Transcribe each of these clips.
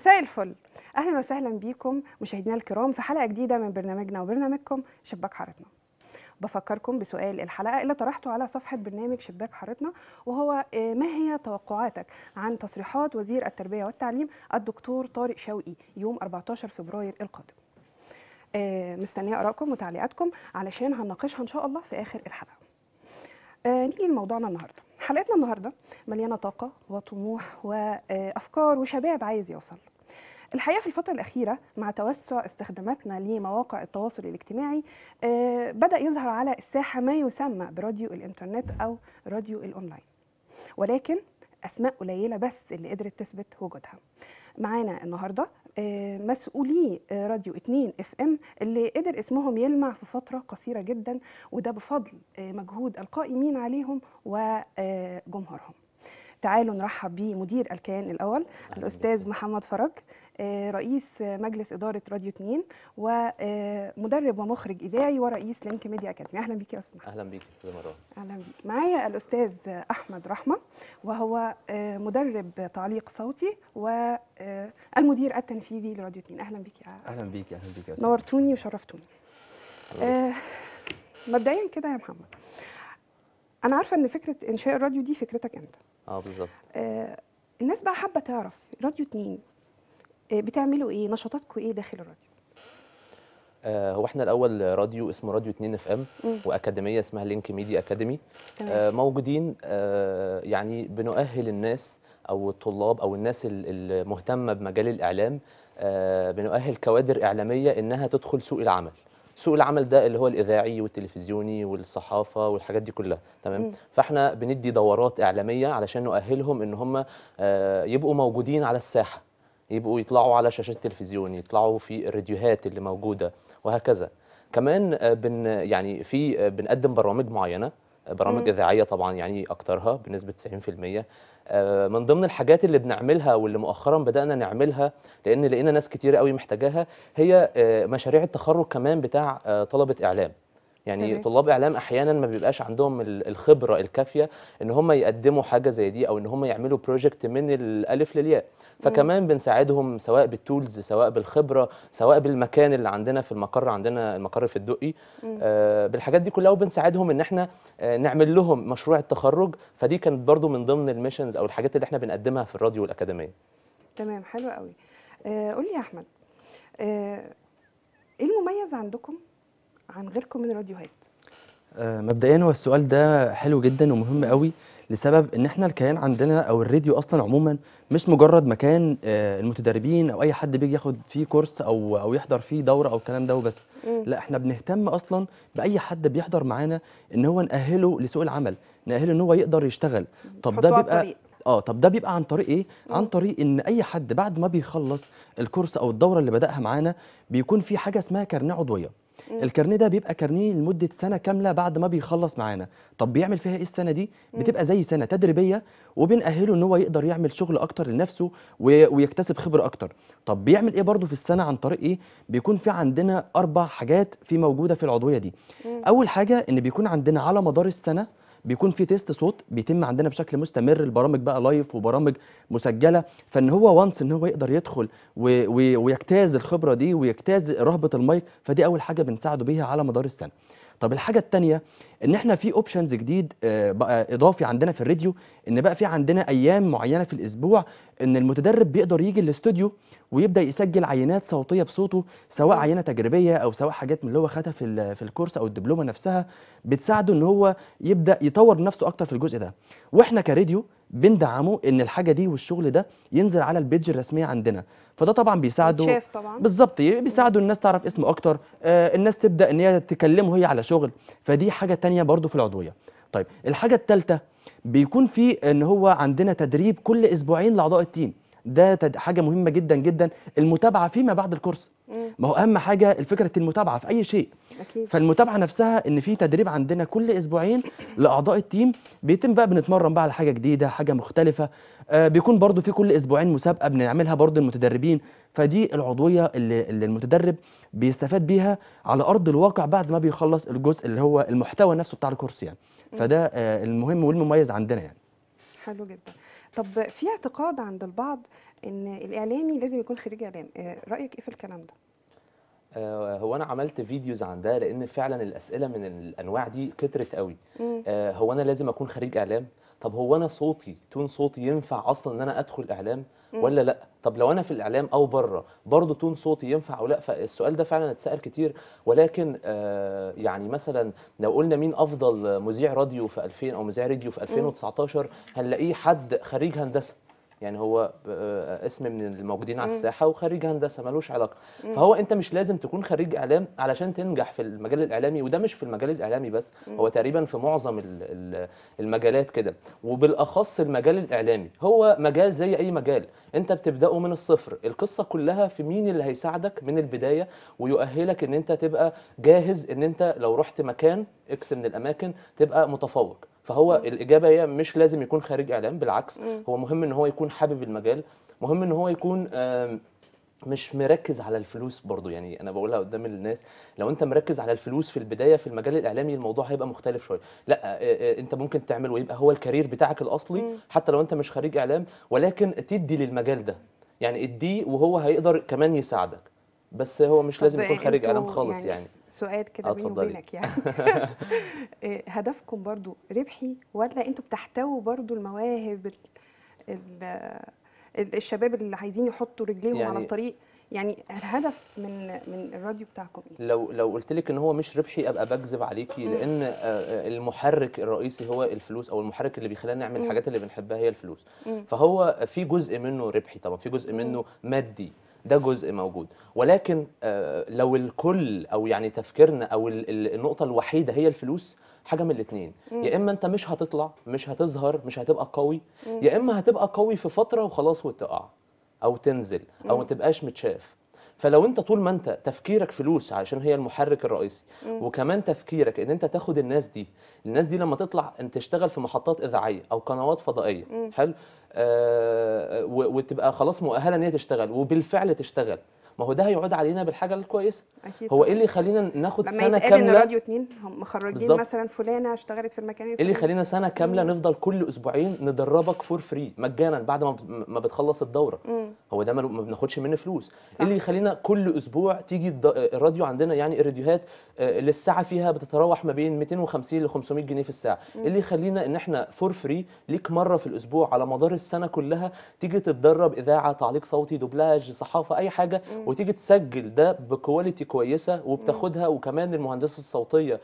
مساء الفل اهلا وسهلا بيكم مشاهدينا الكرام في حلقه جديده من برنامجنا وبرنامجكم شباك حارتنا بفكركم بسؤال الحلقه اللي طرحته على صفحه برنامج شباك حارتنا وهو آه، ما هي توقعاتك عن تصريحات وزير التربيه والتعليم الدكتور طارق شوقي يوم 14 فبراير القادم آه، مستنيه ارائكم وتعليقاتكم علشان هنناقشها ان شاء الله في اخر الحلقه آه، نيجي لموضوعنا النهارده حلقتنا النهارده مليانه طاقه وطموح وافكار وشباب عايز يوصل الحقيقه في الفتره الاخيره مع توسع استخداماتنا لمواقع التواصل الاجتماعي آه، بدا يظهر على الساحه ما يسمى براديو الانترنت او راديو الاونلاين ولكن اسماء قليله بس اللي قدرت تثبت وجودها معانا النهارده آه، مسؤولي آه، راديو 2 اف ام اللي قدر اسمهم يلمع في فتره قصيره جدا وده بفضل مجهود القائمين عليهم وجمهورهم تعالوا نرحب بمدير الكيان الأول الأستاذ محمد فرج آه، رئيس مجلس إدارة راديو 2 ومدرب آه، ومخرج إذاعي ورئيس لينك ميديا أكاديمي أهلا بيك يا محمد أهلا بيك يا مروان أهلا بيك معايا الأستاذ أحمد رحمة وهو آه، مدرب تعليق صوتي والمدير التنفيذي لراديو 2 أهلا بيك يا أهلا بيك أهلا بيك يا استاذ نورتوني وشرفتوني مبدئيا كده يا محمد انا عارفه ان فكره انشاء الراديو دي فكرتك انت اه بالظبط آه الناس بقى حابه تعرف راديو اتنين آه بتعملوا ايه نشاطاتكم ايه داخل الراديو آه، هو احنا الاول راديو اسمه راديو 2 اف ام واكاديميه اسمها لينك ميديا اكاديمي آه موجودين آه يعني بنؤهل الناس او الطلاب او الناس المهتمه بمجال الاعلام آه بنؤهل كوادر اعلاميه انها تدخل سوق العمل سوق العمل ده اللي هو الاذاعي والتلفزيوني والصحافه والحاجات دي كلها تمام فاحنا بندي دورات اعلاميه علشان نؤهلهم ان هم آه، يبقوا موجودين على الساحه يبقوا يطلعوا على شاشات التلفزيون يطلعوا في الراديوهات اللي موجوده وهكذا كمان آه، بن يعني في آه، بنقدم برامج معينه برامج اذاعيه طبعا يعني اكترها بنسبه 90% آه، من ضمن الحاجات اللي بنعملها واللي مؤخرا بدانا نعملها لان لقينا ناس كتير قوي محتاجاها هي آه، مشاريع التخرج كمان بتاع آه، طلبه اعلام يعني تمام. طلاب اعلام احيانا ما بيبقاش عندهم الخبره الكافيه ان هم يقدموا حاجه زي دي او ان هم يعملوا بروجكت من الالف للياء فكمان بنساعدهم سواء بالتولز سواء بالخبره سواء بالمكان اللي عندنا في المقر عندنا المقر في الدقي آه بالحاجات دي كلها وبنساعدهم ان احنا آه نعمل لهم مشروع التخرج فدي كانت برضو من ضمن الميشنز او الحاجات اللي احنا بنقدمها في الراديو والاكاديميه تمام حلو قوي آه قول لي يا احمد آه ايه المميز عندكم عن غيركم من الراديوهات آه، مبدئيا هو السؤال ده حلو جدا ومهم قوي لسبب ان احنا الكيان عندنا او الراديو اصلا عموما مش مجرد مكان آه، المتدربين او اي حد بيجي ياخد فيه كورس او او يحضر فيه دوره او الكلام ده وبس لا احنا بنهتم اصلا باي حد بيحضر معانا ان هو ناهله لسوق العمل ناهله ان هو يقدر يشتغل طب ده بيبقى اه طب ده بيبقى عن طريق ايه عن طريق ان اي حد بعد ما بيخلص الكورس او الدوره اللي بداها معانا بيكون في حاجه اسمها كارنيه عضويه الكارنيه ده بيبقى كارنيه لمده سنه كامله بعد ما بيخلص معانا طب بيعمل فيها ايه السنه دي بتبقى زي سنه تدريبيه وبنأهله ان هو يقدر يعمل شغل اكتر لنفسه ويكتسب خبره اكتر طب بيعمل ايه برضه في السنه عن طريق ايه بيكون في عندنا اربع حاجات في موجوده في العضويه دي اول حاجه ان بيكون عندنا على مدار السنه بيكون في تيست صوت بيتم عندنا بشكل مستمر البرامج بقى لايف وبرامج مسجله فان هو وانس ان هو يقدر يدخل و... ويجتاز الخبره دي ويجتاز رهبه المايك فدي اول حاجه بنساعده بيها على مدار السنه طب الحاجه الثانيه ان احنا في اوبشنز جديد آه، بقى اضافي عندنا في الراديو ان بقى في عندنا ايام معينه في الاسبوع ان المتدرب بيقدر يجي الاستوديو ويبدا يسجل عينات صوتيه بصوته سواء عينه تجريبيه او سواء حاجات من اللي هو خدها في في الكورس او الدبلومه نفسها بتساعده ان هو يبدا يطور نفسه اكتر في الجزء ده واحنا كراديو بندعمه ان الحاجه دي والشغل ده ينزل على البيج الرسميه عندنا فده طبعا بيساعده طبعا بالظبط بيساعده الناس تعرف اسمه اكتر آه الناس تبدا ان هي تكلمه هي على شغل فدي حاجه تانية برضو في العضويه طيب الحاجه الثالثه بيكون في ان هو عندنا تدريب كل اسبوعين لاعضاء التيم ده حاجه مهمه جدا جدا المتابعه فيما بعد الكورس ما هو اهم حاجه الفكره المتابعه في اي شيء أكيد. فالمتابعه نفسها ان في تدريب عندنا كل اسبوعين لاعضاء التيم بيتم بقى بنتمرن بقى على حاجه جديده حاجه مختلفه آه بيكون برضو في كل اسبوعين مسابقه بنعملها برضو المتدربين فدي العضويه اللي, اللي المتدرب بيستفاد بيها على ارض الواقع بعد ما بيخلص الجزء اللي هو المحتوى نفسه بتاع الكورس يعني فده آه المهم والمميز عندنا يعني حلو جدا طب في اعتقاد عند البعض ان الاعلامي لازم يكون خريج اعلام آه، رايك ايه في الكلام ده آه، هو انا عملت فيديوز عن ده لان فعلا الاسئله من الانواع دي كترت قوي آه، هو انا لازم اكون خريج اعلام طب هو انا صوتي تون صوتي ينفع اصلا ان انا ادخل اعلام ولا لا طب لو انا في الاعلام او بره برضه تون صوتي ينفع او لا فالسؤال ده فعلا اتسال كتير ولكن آه يعني مثلا لو قلنا مين افضل مذيع راديو في 2000 او مذيع راديو في 2019 هنلاقيه حد خريج هندسه يعني هو آه، اسم من الموجودين على الساحه وخريج هندسه ملوش علاقه فهو انت مش لازم تكون خريج اعلام علشان تنجح في المجال الاعلامي وده مش في المجال الاعلامي بس هو تقريبا في معظم المجالات كده وبالاخص المجال الاعلامي هو مجال زي اي مجال انت بتبداه من الصفر القصه كلها في مين اللي هيساعدك من البدايه ويؤهلك ان انت تبقى جاهز ان انت لو رحت مكان اكس من الاماكن تبقى متفوق فهو الاجابه هي مش لازم يكون خارج اعلام بالعكس مم. هو مهم ان هو يكون حابب المجال مهم ان هو يكون مش مركز على الفلوس برضو يعني انا بقولها قدام الناس لو انت مركز على الفلوس في البدايه في المجال الاعلامي الموضوع هيبقى مختلف شويه لا آه، آه، آه، انت ممكن تعمل ويبقى هو الكارير بتاعك الاصلي حتى لو انت مش خريج اعلام ولكن تدي للمجال ده يعني اديه وهو هيقدر كمان يساعدك بس هو مش لازم يكون خارج علم خالص يعني, يعني. سؤال كده بيني وبينك يعني إيه، هدفكم برضو ربحي ولا انتوا بتحتووا برضو المواهب الشباب اللي عايزين يحطوا رجليهم يعني على الطريق يعني الهدف من من الراديو بتاعكم ايه؟ لو لو قلت لك ان هو مش ربحي ابقى بكذب عليكي لان آه، آه، المحرك الرئيسي هو الفلوس او المحرك اللي بيخلينا نعمل الحاجات اللي بنحبها هي الفلوس فهو في جزء منه ربحي طبعا في جزء منه مادي ده جزء موجود ولكن آه، لو الكل او يعني تفكيرنا او النقطه الوحيده هي الفلوس حاجه من الاثنين يا اما انت مش هتطلع مش هتظهر مش هتبقى قوي يا اما هتبقى قوي في فتره وخلاص وتقع او تنزل او ما تبقاش متشاف فلو انت طول ما انت تفكيرك فلوس عشان هي المحرك الرئيسي مم. وكمان تفكيرك ان انت تاخد الناس دي الناس دي لما تطلع ان تشتغل في محطات اذاعيه او قنوات فضائيه مم. حلو آه، وتبقى خلاص مؤهله ان هي تشتغل وبالفعل تشتغل ما هو ده هيعود علينا بالحاجه الكويسه أكيد هو ايه اللي يخلينا ناخد لما سنه كامله راديو اتنين هم مخرجين بالزبط. مثلا فلانه اشتغلت في المكان الفلاني ايه اللي يخلينا سنه كامله نفضل كل اسبوعين ندربك فور فري مجانا بعد ما ما بتخلص الدوره مم. هو ده ما بناخدش منه فلوس إيه صح. ايه اللي يخلينا كل اسبوع تيجي الراديو عندنا يعني الراديوهات آه، للساعه فيها بتتراوح ما بين 250 ل 500 جنيه في الساعه مم. ايه اللي يخلينا ان احنا فور فري ليك مره في الاسبوع على مدار السنه كلها تيجي تتدرب اذاعه تعليق صوتي دوبلاج صحافه اي حاجه مم. وتيجي تسجل ده بكواليتي كويسه وبتاخدها وكمان المهندسه الصوتيه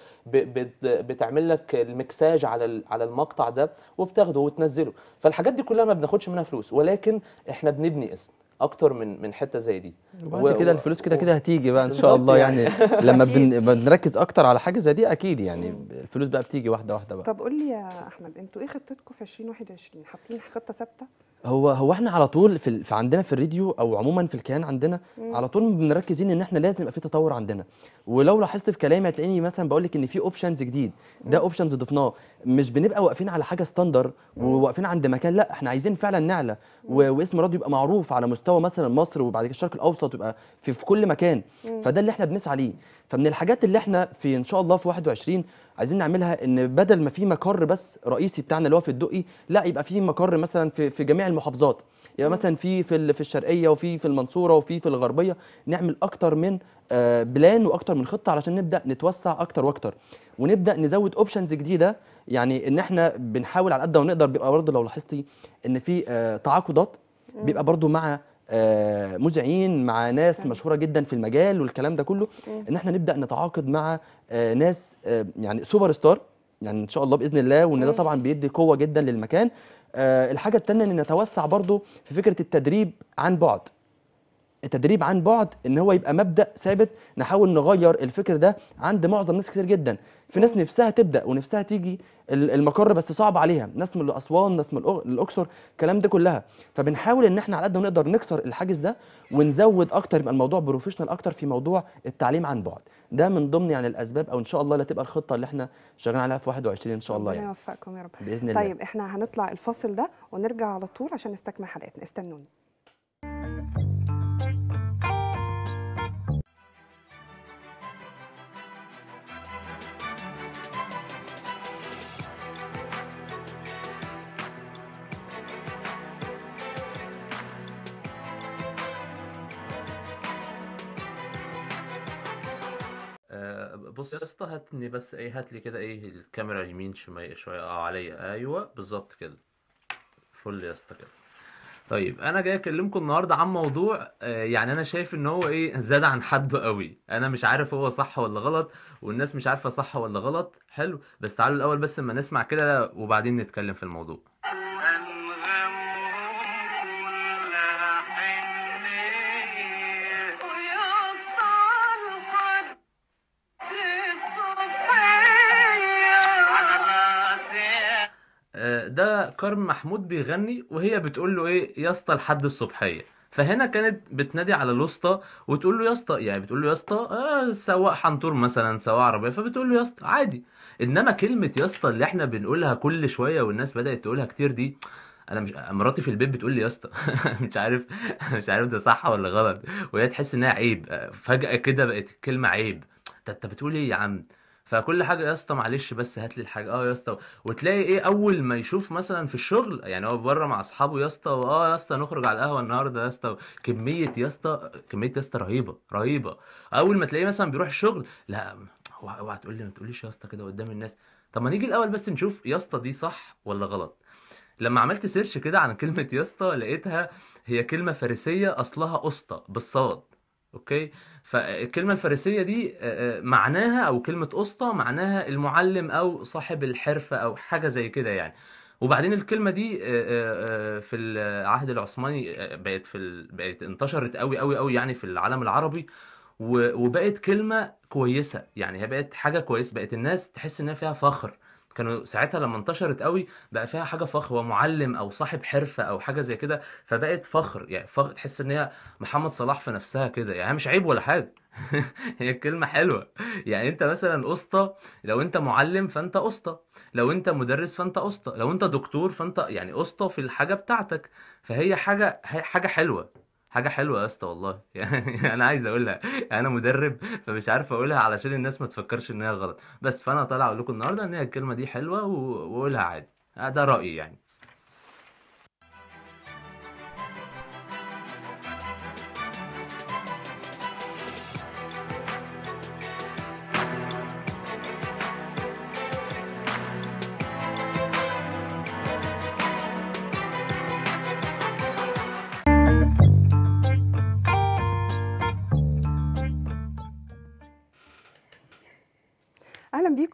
بتعمل لك المكساج على على المقطع ده وبتاخده وتنزله فالحاجات دي كلها ما بناخدش منها فلوس ولكن احنا بنبني اسم اكتر من من حته زي دي وبعد كده الفلوس كده كده هتيجي بقى ان شاء الله يعني, يعني. لما بنركز اكتر على حاجه زي دي اكيد يعني الفلوس بقى بتيجي واحده واحده بقى طب قول لي يا احمد انتوا ايه خطتكم في 2021 حاطين خطه ثابته هو هو احنا على طول في, في عندنا في الراديو او عموما في الكيان عندنا مم. على طول مركزين ان احنا لازم يبقى في تطور عندنا ولو لاحظت في كلامي هتلاقيني مثلا بقول لك ان في اوبشنز جديد ده اوبشنز ضفناه مش بنبقى واقفين على حاجه ستاندر وواقفين عند مكان لا احنا عايزين فعلا نعلى واسم الراديو يبقى معروف على مستوى مثلا مصر وبعد كده الشرق الاوسط ويبقى في, في كل مكان مم. فده اللي احنا بنسعى ليه فمن الحاجات اللي احنا في ان شاء الله في 21 عايزين نعملها ان بدل ما في مقر بس رئيسي بتاعنا اللي هو في الدقي لا يبقى في مقر مثلا في, في جميع المحافظات يبقى مثلا في في في الشرقيه وفي في المنصوره وفي في الغربيه نعمل اكتر من آه، بلان واكتر من خطه علشان نبدا نتوسع اكتر واكتر ونبدا نزود اوبشنز جديده يعني ان احنا بنحاول على قد ما نقدر بيبقى برضه لو لاحظتي ان في آه، تعاقدات بيبقى برضه مع آه، مذيعين مع ناس مشهوره جدا في المجال والكلام ده كله ان احنا نبدا نتعاقد مع آه، ناس آه، يعني سوبر ستار يعني ان شاء الله باذن الله وان ده طبعا بيدي قوه جدا للمكان الحاجه الثانيه ان نتوسع برضو في فكره التدريب عن بعد التدريب عن بعد ان هو يبقى مبدا ثابت نحاول نغير الفكر ده عند معظم ناس كتير جدا في ناس نفسها تبدا ونفسها تيجي المقر بس صعب عليها ناس من اسوان ناس من الاقصر الكلام ده كلها فبنحاول ان احنا على قد ما نقدر نكسر الحاجز ده ونزود اكتر يبقى الموضوع بروفيشنال اكتر في موضوع التعليم عن بعد ده من ضمن يعني الاسباب او ان شاء الله اللي تبقى الخطه اللي احنا شغالين عليها في 21 ان شاء الله يعني يوفقكم يا رب باذن طيب الله طيب احنا هنطلع الفاصل ده ونرجع على طول عشان نستكمل حلقتنا استنوني بص يا اسطى هاتني بس ايه هات لي كده ايه الكاميرا يمين شمال شويه اه عليا ايوه بالظبط كده فل يا اسطى كده طيب انا جاي اكلمكم النهارده عن موضوع آه، يعني انا شايف ان هو ايه زاد عن حده قوي انا مش عارف هو صح ولا غلط والناس مش عارفه صح ولا غلط حلو بس تعالوا الاول بس اما نسمع كده وبعدين نتكلم في الموضوع كارم محمود بيغني وهي بتقول له ايه يا اسطى لحد الصبحيه فهنا كانت بتنادي على الوسطى وتقول له يا اسطى يعني بتقول له يا اسطى آه سواق حنطور مثلا سواق عربيه فبتقول له يا اسطى عادي انما كلمه يا اسطى اللي احنا بنقولها كل شويه والناس بدات تقولها كتير دي انا مش مراتي في البيت بتقول لي يا اسطى مش عارف مش عارف ده صح ولا غلط وهي تحس انها عيب فجاه كده بقت الكلمه عيب انت بتقول ايه يا عم فكل حاجه يا اسطى معلش بس هات لي الحاجه اه يا اسطى وتلاقي ايه اول ما يشوف مثلا في الشغل يعني هو بره مع اصحابه يا اسطى اه يا اسطى نخرج على القهوه النهارده يا اسطى كميه يا اسطى كميه يا اسطى رهيبه رهيبه اول ما تلاقيه مثلا بيروح الشغل لا اوعى تقول لي ما تقوليش يا اسطى كده قدام الناس طب ما نيجي الاول بس نشوف يا اسطى دي صح ولا غلط لما عملت سيرش كده عن كلمه يا اسطى لقيتها هي كلمه فارسيه اصلها اسطى بالصاد اوكي فالكلمه الفارسيه دي آه، آه، معناها او كلمه اسطى معناها المعلم او صاحب الحرفه او حاجه زي كده يعني وبعدين الكلمه دي آه، في العهد العثماني بقت في ال... بقت انتشرت قوي قوي قوي يعني في العالم العربي وبقت كلمه كويسه يعني هي بقت حاجه كويسه بقت الناس تحس انها فيها فخر كانوا ساعتها لما انتشرت قوي بقى فيها حاجه فخر ومعلم معلم او صاحب حرفه او حاجه زي كده فبقت فخر يعني فخر تحس ان هي محمد صلاح في نفسها كده يعني مش عيب ولا حاجه هي الكلمه حلوه يعني انت مثلا اسطى لو انت معلم فانت اسطى لو انت مدرس فانت اسطى لو انت دكتور فانت يعني اسطى في الحاجه بتاعتك فهي حاجه حاجه حلوه حاجه حلوه يا اسطى والله يعني انا عايز اقولها يعني انا مدرب فمش عارف اقولها علشان الناس ما تفكرش ان هي غلط بس فانا طالع اقول لكم النهارده ان هي الكلمه دي حلوه واقولها عادي ده رايي يعني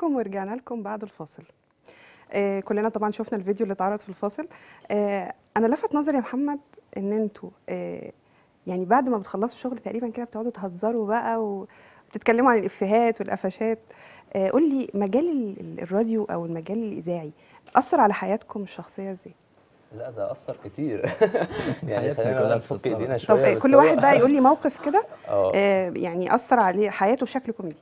بكم ورجعنا لكم بعد الفاصل آه كلنا طبعا شفنا الفيديو اللي اتعرض في الفاصل آه انا لفت نظري يا محمد ان انتوا آه يعني بعد ما بتخلصوا شغل تقريبا كده بتقعدوا تهزروا بقى وبتتكلموا عن الافيهات والقفشات آه قول لي مجال الراديو او المجال الاذاعي اثر على حياتكم الشخصيه ازاي لا ده اثر كتير يعني خلينا كلنا نفك ايدينا شويه طب كل واحد بقى يقول لي موقف كده آه. آه يعني اثر عليه حياته بشكل كوميدي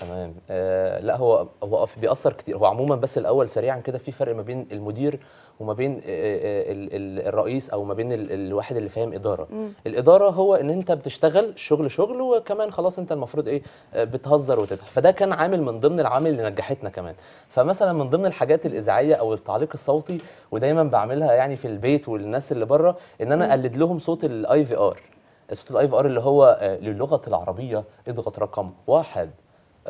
تمام آه لا هو هو بيأثر كتير هو عموما بس الاول سريعا كده في فرق ما بين المدير وما بين آه آه, آه، الرئيس او ما بين الواحد اللي فاهم اداره مم. الاداره هو ان انت بتشتغل شغل شغل وكمان خلاص انت المفروض ايه آه، بتهزر وتضحك فده كان عامل من ضمن العوامل اللي نجحتنا كمان فمثلا من ضمن الحاجات الاذاعيه او التعليق الصوتي ودايما بعملها يعني في البيت والناس اللي بره ان انا اقلد لهم صوت الاي في ار صوت الاي في ار اللي هو آه، للغه العربيه اضغط رقم واحد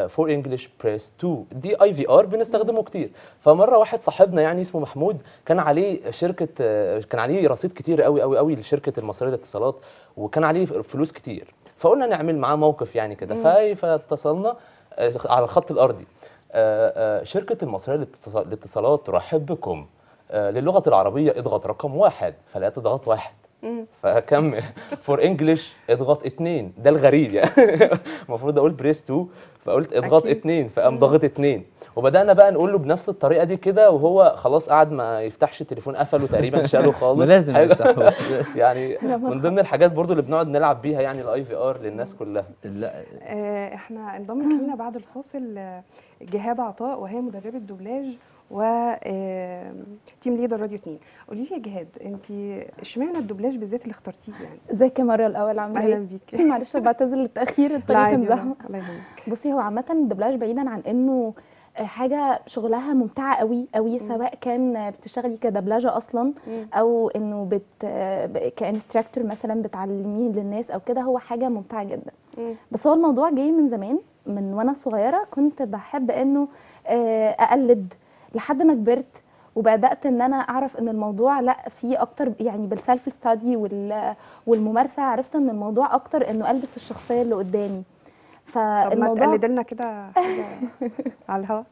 فور انجلش بريس 2 دي اي في ار بنستخدمه كتير فمره واحد صاحبنا يعني اسمه محمود كان عليه شركه آه، كان عليه رصيد كتير قوي قوي قوي لشركه المصريه للاتصالات وكان عليه فلوس كتير فقلنا نعمل معاه موقف يعني كده فاتصلنا آه، على الخط الارضي آه، شركه المصريه للاتصالات رحب بكم للغه العربيه اضغط رقم واحد فلقيت تضغط واحد فكمل فور انجلش اضغط اثنين ده الغريب يعني المفروض اقول بريس 2 فقلت اضغط أكيد. اتنين فقام ضاغط اتنين وبدانا بقى نقول له بنفس الطريقه دي كده وهو خلاص قعد ما يفتحش التليفون قفله تقريبا شاله خالص لازم أيوة. يعني من ضمن الحاجات برضو اللي بنقعد نلعب بيها يعني الاي في ار للناس كلها لا آه، احنا انضمت لنا بعد الفاصل آه، جهاد عطاء وهي مدربه دوبلاج و تيم ليدر راديو 2 قولي لي يا جهاد انت اشمعنى الدوبلاج بالذات اللي اخترتيه يعني ازيك يا ماريا الاول عامله ايه اهلا بيكي معلش بعتذر للتاخير الطريق كان زحمه الله يهنيك بصي هو عامه الدوبلاج بعيدا عن انه آه، حاجه شغلها ممتعه قوي قوي سواء كان بتشتغلي كدبلجه اصلا او انه بت كانستراكتور مثلا بتعلميه للناس او كده هو حاجه ممتعه جدا بس هو الموضوع جاي من زمان من وانا صغيره كنت بحب انه آه، اقلد لحد ما كبرت وبدات ان انا اعرف ان الموضوع لا في اكتر يعني بالسلف ستادي والممارسه عرفت ان الموضوع اكتر انه البس الشخصيه اللي قدامي فالموضوع طب ما لنا كده على الهواء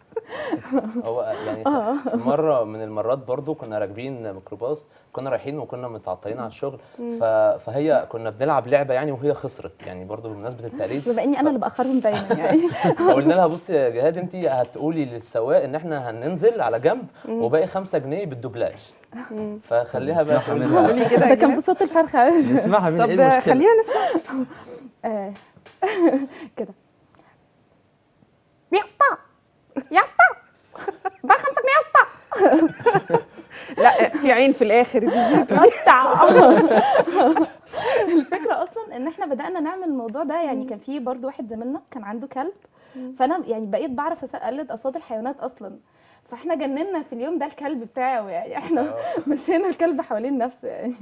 هو يعني اه. مره من المرات برضو كنا راكبين ميكروباص كنا رايحين وكنا متعطلين على الشغل فهي كنا بنلعب لعبه يعني وهي خسرت يعني برضو بمناسبه التقليد بما اني انا اللي باخرهم دايما يعني فقلنا لها بصي يا جهاد انت هتقولي للسواق ان احنا هننزل على جنب وباقي 5 جنيه بالدوبلاج فخليها بقى تقولي كده ده كان بصوت الفرخه نسمعها من ايه المشكله خلينا نسمع آه. كده يا اسطى يا اسطى بقى خمسة يا اسطى لا في عين في الاخر الفكره اصلا ان احنا بدانا نعمل الموضوع ده يعني كان في برضو واحد زميلنا كان عنده كلب فانا يعني بقيت بعرف اقلد اصوات الحيوانات اصلا فاحنا جننا في اليوم ده الكلب بتاعه يعني احنا آه. مشينا الكلب حوالين نفسه يعني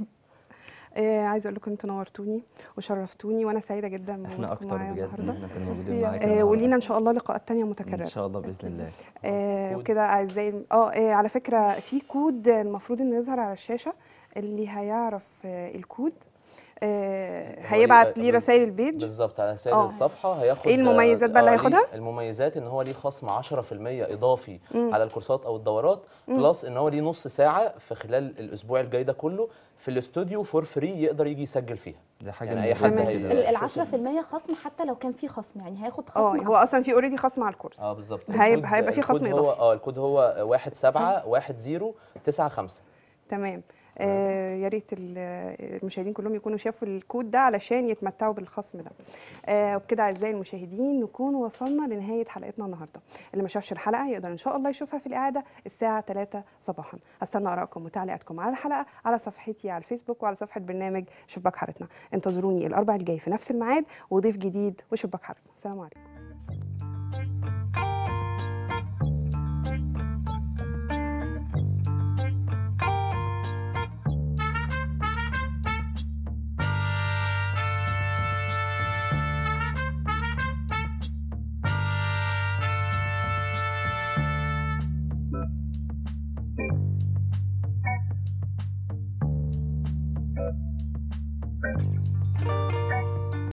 إيه عايزه اقول لكم انتوا نورتوني وشرفتوني وانا سعيده جدا احنا اكتر بجد احنا إيه موجودين آه، معاكم ولينا ان شاء الله لقاءات ثانيه متكرره ان شاء الله باذن الله آه وكده اعزائي إيه آه، على فكره في كود المفروض انه يظهر على الشاشه اللي هيعرف آه، الكود آه، هيبعت ليه رسائل البيج بالظبط على رسائل آه. الصفحه هياخد ايه المميزات بقى اللي آه، هياخدها؟ المميزات ان هو ليه خصم 10% اضافي مم. على الكورسات او الدورات مم. بلس ان هو ليه نص ساعه في خلال الاسبوع الجاي ده كله في الاستوديو فور فري يقدر يجي يسجل فيها دي حاجه يعني اي حد ال 10% خصم حتى لو كان في خصم يعني هياخد خصم اه هو اصلا في اوريدي خصم على الكورس اه بالظبط هيبقى في خصم اضافي اه الكود هو 1 7 تمام آه، يا ريت المشاهدين كلهم يكونوا شافوا الكود ده علشان يتمتعوا بالخصم ده آه وبكده اعزائي المشاهدين نكون وصلنا لنهايه حلقتنا النهارده اللي ما شافش الحلقه يقدر ان شاء الله يشوفها في الاعاده الساعه 3 صباحا استنى ارائكم وتعليقاتكم على الحلقه على صفحتي على الفيسبوك وعلى صفحه برنامج شباك حارتنا انتظروني الاربع الجاي في نفس الميعاد وضيف جديد وشباك حارتنا سلام عليكم